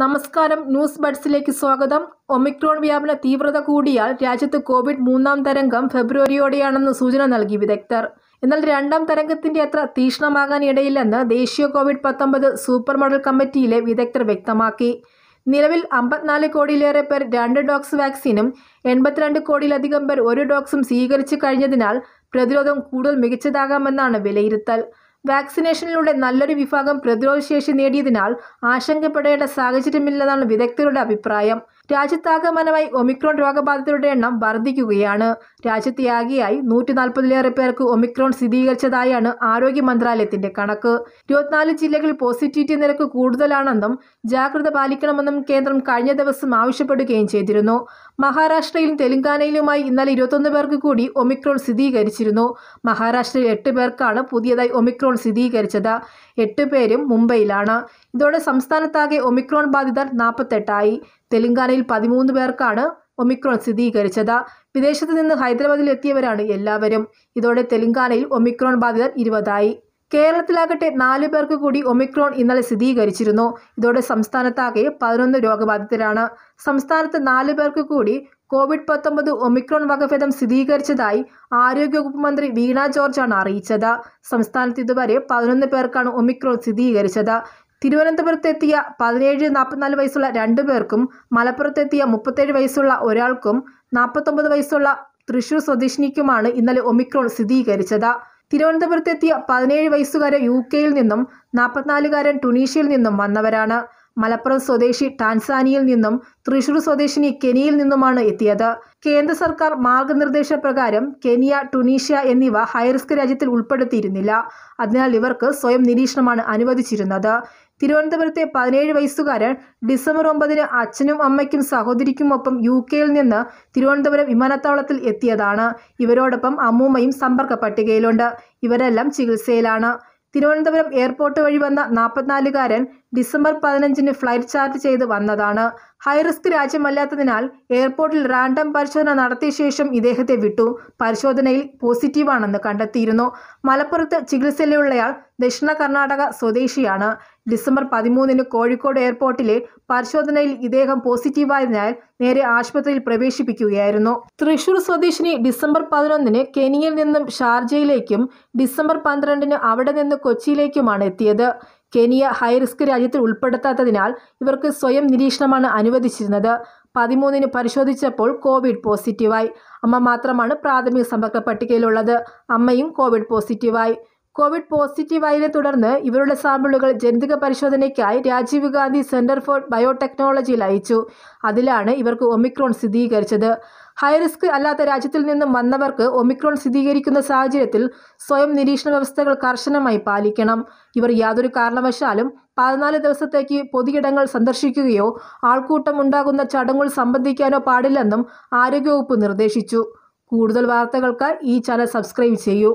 നമസ്കാരം ന്യൂസ് ബഡ്സിലേക്ക് സ്വാഗതം ഒമിക്രോൺ വ്യാപന തീവ്രത കൂടിയാൽ രാജ്യത്ത് കോവിഡ് മൂന്നാം തരംഗം ഫെബ്രുവരിയോടെയാണെന്ന് സൂചന നൽകി വിദഗ്ധർ എന്നാൽ രണ്ടാം തരംഗത്തിന്റെ അത്ര തീക്ഷ്ണമാകാൻ ഇടയില്ലെന്ന് ദേശീയ കോവിഡ് പത്തൊമ്പത് സൂപ്പർ മോഡൽ കമ്മിറ്റിയിലെ വിദഗ്ധർ വ്യക്തമാക്കി നിലവിൽ അമ്പത്തിനാല് കോടിയിലേറെ പേർ രണ്ട് ഡോക്സ് വാക്സിനും എൺപത്തിരണ്ട് കോടിയിലധികം പേർ ഒരു ഡോക്സും സ്വീകരിച്ചു കഴിഞ്ഞതിനാൽ പ്രതിരോധം കൂടുതൽ മികച്ചതാകാമെന്നാണ് വിലയിരുത്തൽ വാക്സിനേഷനിലൂടെ നല്ലൊരു വിഭാഗം പ്രതിരോധശേഷി നേടിയതിനാൽ ആശങ്കപ്പെടേണ്ട സാഹചര്യമില്ലെന്നാണ് വിദഗ്ധരുടെ അഭിപ്രായം രാജ്യത്താകമാനമായി ഒമിക്രോൺ രോഗബാധിതരുടെ എണ്ണം വർദ്ധിക്കുകയാണ് ആകെയായി നൂറ്റി നാൽപ്പതിലേറെ പേർക്ക് ഒമിക്രോൺ സ്ഥിരീകരിച്ചതായാണ് ആരോഗ്യ മന്ത്രാലയത്തിന്റെ കണക്ക് ഇരുപത്തിനാല് ജില്ലകളിൽ പോസിറ്റിവിറ്റി നിരക്ക് കൂടുതലാണെന്നും ജാഗ്രത പാലിക്കണമെന്നും കേന്ദ്രം കഴിഞ്ഞ ദിവസം ആവശ്യപ്പെടുകയും ചെയ്തിരുന്നു മഹാരാഷ്ട്രയിലും തെലങ്കാനയിലുമായി ഇന്നലെ ഇരുപത്തൊന്ന് പേർക്ക് കൂടി ഒമിക്രോൺ സ്ഥിരീകരിച്ചിരുന്നു മഹാരാഷ്ട്രയിൽ എട്ട് പേർക്കാണ് പുതിയതായി ഒമിക്രോൺ സ്ഥിരീകരിച്ചത് എട്ട് പേരും മുംബൈയിലാണ് ഇതോടെ സംസ്ഥാനത്താകെ ഒമിക്രോൺ ബാധിതർ നാൽപ്പത്തെട്ടായി തെലങ്കാനയിൽ പതിമൂന്ന് പേർക്കാണ് ഒമിക്രോൺ സ്ഥിരീകരിച്ചത് വിദേശത്ത് നിന്ന് ഹൈദരാബാദിൽ എത്തിയവരാണ് എല്ലാവരും ഇതോടെ തെലങ്കാനയിൽ ഒമിക്രോൺ ബാധിതർ ഇരുപതായി കേരളത്തിലാകട്ടെ നാല് പേർക്ക് കൂടി ഒമിക്രോൺ ഇന്നലെ സ്ഥിരീകരിച്ചിരുന്നു ഇതോടെ സംസ്ഥാനത്താകെ പതിനൊന്ന് രോഗബാധിതരാണ് സംസ്ഥാനത്ത് നാല് പേർക്ക് കൂടി കോവിഡ് പത്തൊമ്പത് ഒമിക്രോൺ വകഭേദം സ്ഥിരീകരിച്ചതായി ആരോഗ്യവകുപ്പ് മന്ത്രി വീണ ജോർജാണ് അറിയിച്ചത് സംസ്ഥാനത്ത് ഇതുവരെ പതിനൊന്ന് പേർക്കാണ് ഒമിക്രോൺ സ്ഥിരീകരിച്ചത് തിരുവനന്തപുരത്തെത്തിയ പതിനേഴ് നാൽപ്പത്തിനാല് വയസ്സുള്ള രണ്ടു പേർക്കും മലപ്പുറത്തെത്തിയ മുപ്പത്തേഴ് വയസ്സുള്ള ഒരാൾക്കും നാൽപ്പത്തൊമ്പത് വയസ്സുള്ള തൃശൂർ സ്വദേശിനിക്കുമാണ് ഇന്നലെ ഒമിക്രോൺ സ്ഥിരീകരിച്ചത് തിരുവനന്തപുരത്തെത്തിയ പതിനേഴ് വയസ്സുകാരൻ യു കെയിൽ നിന്നും നാൽപ്പത്തിനാലുകാരൻ ടുണീഷ്യയിൽ നിന്നും വന്നവരാണ് മലപ്പുറം സ്വദേശി ടാൻസാനിയിൽ നിന്നും തൃശൂർ സ്വദേശിനി കെനിയിൽ നിന്നുമാണ് എത്തിയത് കേന്ദ്ര സർക്കാർ പ്രകാരം കെനിയ ടുണീഷ്യ എന്നിവ ഹൈറിസ്ക് രാജ്യത്തിൽ ഉൾപ്പെടുത്തിയിരുന്നില്ല അതിനാൽ ഇവർക്ക് സ്വയം നിരീക്ഷണമാണ് അനുവദിച്ചിരുന്നത് തിരുവനന്തപുരത്തെ പതിനേഴ് വയസ്സുകാരൻ ഡിസംബർ ഒമ്പതിന് അച്ഛനും അമ്മയ്ക്കും സഹോദരിക്കുമൊപ്പം യു കെയിൽ നിന്ന് തിരുവനന്തപുരം വിമാനത്താവളത്തിൽ എത്തിയതാണ് ഇവരോടൊപ്പം അമ്മൂമ്മയും സമ്പർക്ക പട്ടികയിലുണ്ട് ഇവരെല്ലാം ചികിത്സയിലാണ് തിരുവനന്തപുരം എയർപോർട്ട് വഴി വന്ന നാൽപ്പത്തിനാലുകാരൻ ഡിസംബർ പതിനഞ്ചിന് ഫ്ലൈറ്റ് ചാർട്ട് ചെയ്ത് വന്നതാണ് ഹൈറിസ്ക് രാജ്യമല്ലാത്തതിനാൽ എയർപോർട്ടിൽ റാൻഡം പരിശോധന നടത്തിയ ശേഷം ഇദ്ദേഹത്തെ വിട്ടു പരിശോധനയിൽ പോസിറ്റീവാണെന്ന് കണ്ടെത്തിയിരുന്നു മലപ്പുറത്ത് ചികിത്സയിലുള്ളയാൾ ദക്ഷിണ കർണാടക സ്വദേശിയാണ് ഡിസംബർ പതിമൂന്നിന് കോഴിക്കോട് എയർപോർട്ടിലെ പരിശോധനയിൽ ഇദ്ദേഹം പോസിറ്റീവായതിനാൽ നേരെ ആശുപത്രിയിൽ പ്രവേശിപ്പിക്കുകയായിരുന്നു തൃശൂർ സ്വദേശിനി ഡിസംബർ പതിനൊന്നിന് കെനിയയിൽ നിന്നും ഷാർജയിലേക്കും ഡിസംബർ പന്ത്രണ്ടിന് അവിടെ നിന്ന് കൊച്ചിയിലേക്കുമാണ് എത്തിയത് കെനിയ ഹൈറിസ്ക് രാജ്യത്തിൽ ഉൾപ്പെടുത്താത്തതിനാൽ ഇവർക്ക് സ്വയം നിരീക്ഷണമാണ് അനുവദിച്ചിരുന്നത് പതിമൂന്നിന് പരിശോധിച്ചപ്പോൾ കോവിഡ് പോസിറ്റീവായി അമ്മ മാത്രമാണ് പ്രാഥമിക സമ്പർക്ക പട്ടികയിലുള്ളത് അമ്മയും കോവിഡ് പോസിറ്റീവായി കോവിഡ് പോസിറ്റീവായതിനെ തുടർന്ന് ഇവരുടെ സാമ്പിളുകൾ ജനിതക പരിശോധനയ്ക്കായി രാജീവ് ഗാന്ധി സെന്റർ ഫോർ ബയോടെക്നോളജിയിൽ അയച്ചു അതിലാണ് ഇവർക്ക് ഒമിക്രോൺ സ്ഥിരീകരിച്ചത് ഹൈറിസ്ക് അല്ലാത്ത രാജ്യത്തിൽ നിന്നും വന്നവർക്ക് ഒമിക്രോൺ സ്ഥിരീകരിക്കുന്ന സാഹചര്യത്തിൽ സ്വയം നിരീക്ഷണ വ്യവസ്ഥകൾ കർശനമായി പാലിക്കണം ഇവർ യാതൊരു കാരണവശാലും പതിനാല് ദിവസത്തേക്ക് പൊതുയിടങ്ങൾ സന്ദർശിക്കുകയോ ആൾക്കൂട്ടം ഉണ്ടാകുന്ന ചടങ്ങുകൾ സംബന്ധിക്കാനോ പാടില്ലെന്നും ആരോഗ്യവകുപ്പ് നിർദ്ദേശിച്ചു കൂടുതൽ വാർത്തകൾക്ക് ഈ ചാനൽ സബ്സ്ക്രൈബ് ചെയ്യൂ